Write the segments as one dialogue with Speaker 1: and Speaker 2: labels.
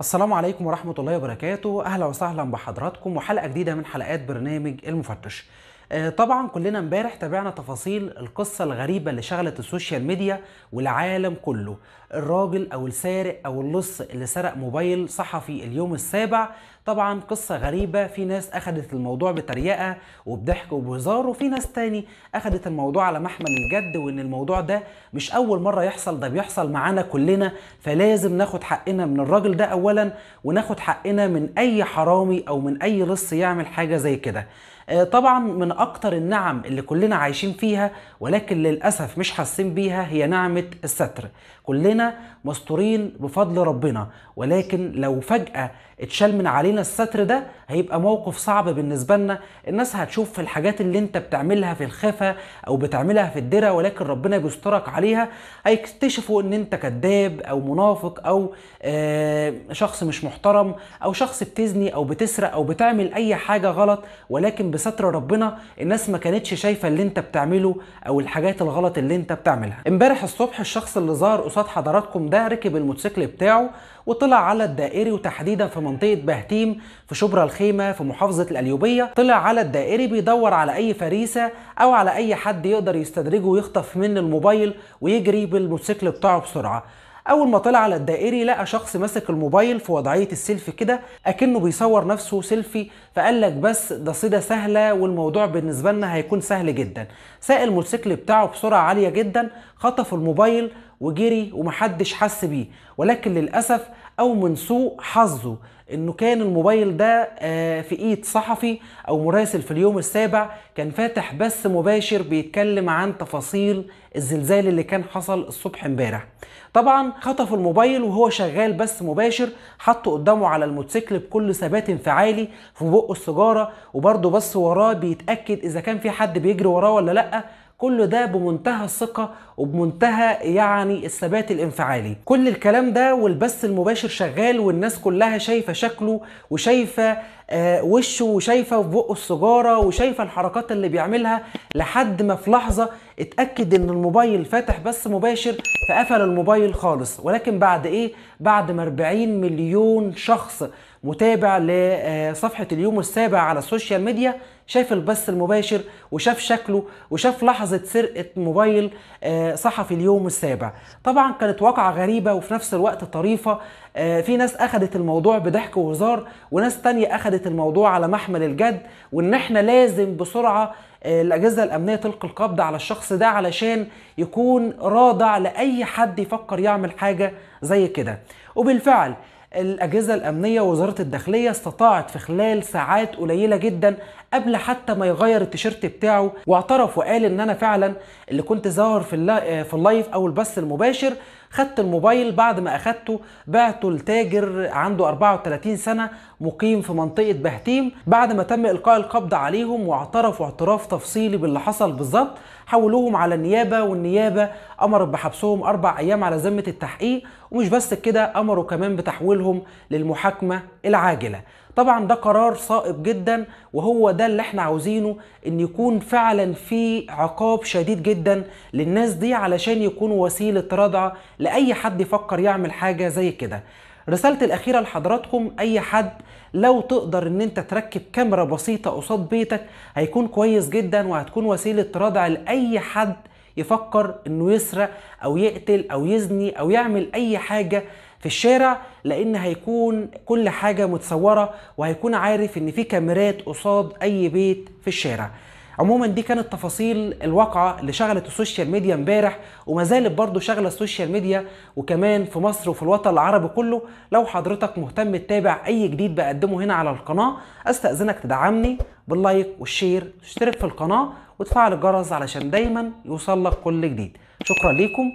Speaker 1: السلام عليكم ورحمة الله وبركاته أهلا وسهلا بحضراتكم وحلقة جديدة من حلقات برنامج المفتش آه، طبعا كلنا امبارح تابعنا تفاصيل القصه الغريبه اللي شغلت السوشيال ميديا والعالم كله الراجل او السارق او اللص اللي سرق موبايل صحفي اليوم السابع طبعا قصه غريبه في ناس اخذت الموضوع بتريقه وبضحك وبهزار وفي ناس تاني اخذت الموضوع على محمل الجد وان الموضوع ده مش اول مره يحصل ده بيحصل معانا كلنا فلازم ناخد حقنا من الراجل ده اولا وناخد حقنا من اي حرامي او من اي لص يعمل حاجه زي كده آه، طبعا من اكتر النعم اللي كلنا عايشين فيها ولكن للاسف مش حاسين بيها هي نعمه الستر كلنا مستورين بفضل ربنا ولكن لو فجاه اتشال من علينا الستر ده هيبقى موقف صعب بالنسبه لنا الناس هتشوف في الحاجات اللي انت بتعملها في الخفا او بتعملها في الدره ولكن ربنا بيسترك عليها هيكتشفوا ان انت كذاب او منافق او آه، شخص مش محترم او شخص بتزني او بتسرق او بتعمل اي حاجه غلط ولكن بستر ربنا الناس ما كانتش شايفه اللي انت بتعمله او الحاجات الغلط اللي انت بتعملها امبارح الصبح الشخص اللي ظهر قصاد حضراتكم ده ركب الموتوسيكل بتاعه وطلع على الدائري وتحديدا في منطقه بهتيم في شبرا الخيمه في محافظه القليوبيه طلع على الدائري بيدور على اي فريسه او على اي حد يقدر يستدرجه ويخطف منه الموبايل ويجري بالموتوسيكل بتاعه بسرعه اول ما طلع على الدائري لقى شخص ماسك الموبايل في وضعيه السيلفي كده اكنه بيصور نفسه سيلفي فقال لك بس ده صيده سهله والموضوع بالنسبه لنا هيكون سهل جدا سائل الموتوسيكل بتاعه بسرعه عاليه جدا خطف الموبايل وجري ومحدش حس بيه ولكن للأسف أو من سوء حظه انه كان الموبايل ده آه، في ايد صحفي او مراسل في اليوم السابع كان فاتح بث مباشر بيتكلم عن تفاصيل الزلزال اللي كان حصل الصبح امبارح طبعا خطف الموبايل وهو شغال بث مباشر حطه قدامه على الموتوسيكل بكل ثبات انفعالي في بقه السيجاره وبرده بص وراه بيتاكد اذا كان في حد بيجري وراه ولا لا كل ده بمنتهى الثقه وبمنتهى يعني الثبات الانفعالي كل الكلام ده والبث المباشر شغال والناس كلها شايفه شكله وشايفه آه وشه وشايفه في بقه السجاره وشايفه الحركات اللي بيعملها لحد ما في لحظه اتاكد ان الموبايل فاتح بث مباشر فقفل الموبايل خالص ولكن بعد ايه بعد ما 40 مليون شخص متابع لصفحه آه، اليوم السابع على السوشيال ميديا شاف البث المباشر وشاف شكله وشاف لحظه سرقه موبايل آه، صحفي اليوم السابع طبعا كانت واقعه غريبه وفي نفس الوقت طريفه آه، في ناس اخذت الموضوع بضحك وهزار وناس تانية اخذت الموضوع على محمل الجد وان احنا لازم بسرعه الاجهزه الامنيه تلقي القبض على الشخص ده علشان يكون رادع لاي حد يفكر يعمل حاجه زي كده وبالفعل الأجهزة الأمنية ووزارة الداخلية استطاعت في خلال ساعات قليلة جدا قبل حتى ما يغير التيشيرت بتاعه واعترف وقال إن أنا فعلا اللي كنت ظاهر في, في اللايف أو البث المباشر خدت الموبايل بعد ما اخدته بعته لتاجر عنده 34 سنه مقيم في منطقه بهتيم بعد ما تم القاء القبض عليهم واعترفوا اعتراف تفصيلي باللي حصل بالظبط حولوهم على النيابه والنيابه امرت بحبسهم اربع ايام على ذمه التحقيق ومش بس كده امروا كمان بتحويلهم للمحاكمه العاجله طبعا ده قرار صائب جدا وهو ده اللي احنا عاوزينه ان يكون فعلا في عقاب شديد جدا للناس دي علشان يكونوا وسيله ردع لاي حد يفكر يعمل حاجه زي كده رسالتي الاخيره لحضراتكم اي حد لو تقدر ان انت تركب كاميرا بسيطه قصاد بيتك هيكون كويس جدا وهتكون وسيله ردع لاي حد يفكر انه يسرق او يقتل او يزني او يعمل اي حاجه في الشارع لان هيكون كل حاجه متصوره وهيكون عارف ان في كاميرات قصاد اي بيت في الشارع عموما دي كانت تفاصيل الواقعه اللي شغلت السوشيال ميديا امبارح وما زالت برضه شغله السوشيال ميديا وكمان في مصر وفي الوطن العربي كله لو حضرتك مهتم تتابع اي جديد بقدمه هنا على القناه استاذنك تدعمني باللايك والشير تشترك في القناه وتفعل الجرس علشان دايما يوصل لك كل جديد شكرا ليكم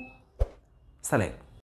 Speaker 1: سلام